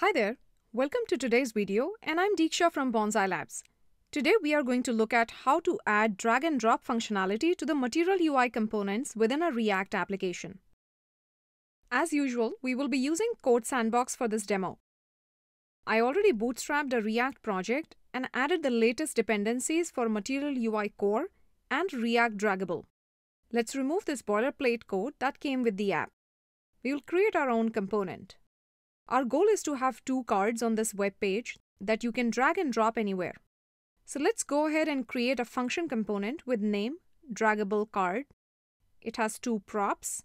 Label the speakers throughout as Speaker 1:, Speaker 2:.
Speaker 1: Hi there, welcome to today's video and I'm Deeksha from Bonsai Labs. Today we are going to look at how to add drag and drop functionality to the Material UI components within a React application. As usual, we will be using Code Sandbox for this demo. I already bootstrapped a React project and added the latest dependencies for Material UI Core and React Draggable. Let's remove this boilerplate code that came with the app. We will create our own component. Our goal is to have two cards on this web page that you can drag and drop anywhere. So let's go ahead and create a function component with name, draggable card. It has two props,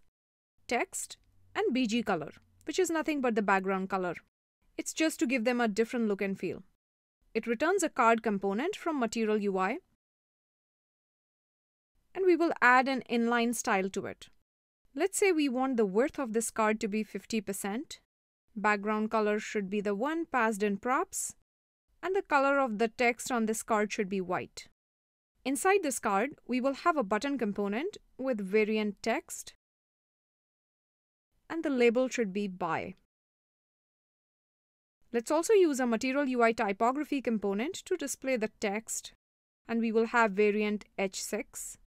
Speaker 1: text, and BG color, which is nothing but the background color. It's just to give them a different look and feel. It returns a card component from Material UI, and we will add an inline style to it. Let's say we want the width of this card to be 50%, Background color should be the one passed in props and the color of the text on this card should be white. Inside this card, we will have a button component with variant text and the label should be buy. Let's also use a material UI typography component to display the text and we will have variant h6.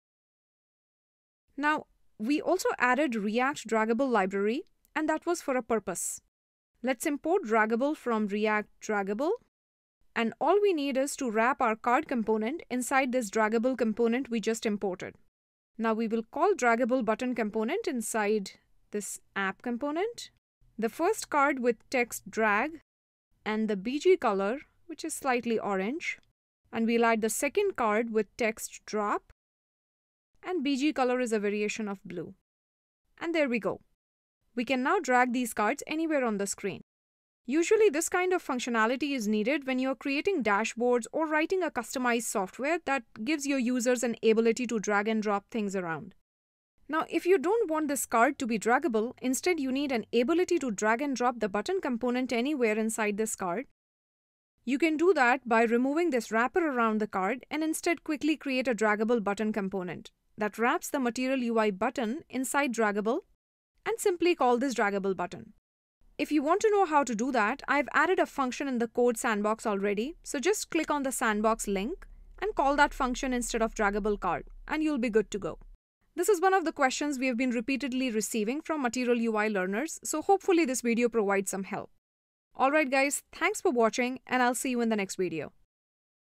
Speaker 1: Now, we also added React draggable library and that was for a purpose. Let's import draggable from React draggable. And all we need is to wrap our card component inside this draggable component we just imported. Now we will call draggable button component inside this app component. The first card with text drag and the BG color, which is slightly orange. And we'll add the second card with text drop and BG color is a variation of blue. And there we go. We can now drag these cards anywhere on the screen. Usually this kind of functionality is needed when you're creating dashboards or writing a customized software that gives your users an ability to drag and drop things around. Now, if you don't want this card to be draggable, instead you need an ability to drag and drop the button component anywhere inside this card. You can do that by removing this wrapper around the card and instead quickly create a draggable button component that wraps the Material UI button inside draggable and simply call this draggable button. If you want to know how to do that, I've added a function in the code sandbox already, so just click on the sandbox link and call that function instead of draggable card, and you'll be good to go. This is one of the questions we have been repeatedly receiving from Material UI learners, so hopefully this video provides some help. Alright guys, thanks for watching and I'll see you in the next video.